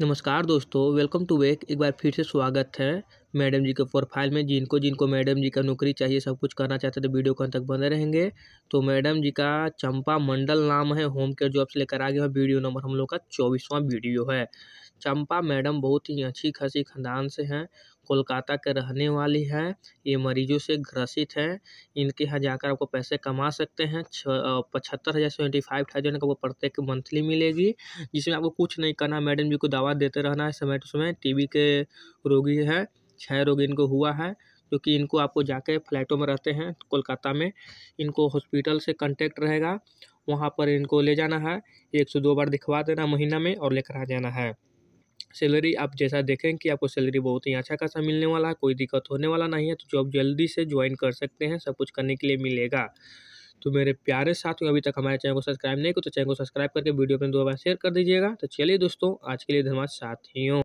नमस्कार दोस्तों welcome to wake एक बार फिर से स्वागत है मैडम जी के प्रोफाइल में जिनको जिनको मैडम जी का नौकरी चाहिए सब कुछ करना चाहते तो वीडियो कहाँ तक बने रहेंगे तो मैडम जी का चंपा मंडल नाम है होम केयर जॉब से लेकर आ गया वीडियो नंबर हम लोग का चौबीसवां वीडियो है चंपा मैडम बहुत ही अच्छी खासी खानदान से हैं कोलकाता के रहने वाली हैं ये मरीजों से ग्रसित हैं इनके यहाँ जाकर आपको पैसे कमा सकते हैं छ पचहत्तर हज़ार सेवेंटी फाइव थाउजेंड का वो प्रत्येक मंथली मिलेगी जिसमें आपको कुछ नहीं करना मैडम जी को दवा देते रहना है समय टू समय टीबी के रोगी हैं क्षय रोग इनको हुआ है क्योंकि इनको आपको जाके फ्लैटों में रहते हैं कोलकाता में इनको हॉस्पिटल से कांटेक्ट रहेगा वहाँ पर इनको ले जाना है एक से दो बार दिखवा देना महीना में और लेकर आ जाना है सैलरी आप जैसा देखें कि आपको सैलरी बहुत ही अच्छा खासा मिलने वाला है कोई दिक्कत होने वाला नहीं है तो जॉब जल्दी से ज्वाइन कर सकते हैं सब कुछ करने के लिए मिलेगा तो मेरे प्यारे साथियों अभी तक हमारे चैनल को सब्सक्राइब नहीं किया तो चैनल को सब्सक्राइब करके वीडियो में दो बार शेयर कर दीजिएगा तो चलिए दोस्तों आज के लिए धन्यवाद साथियों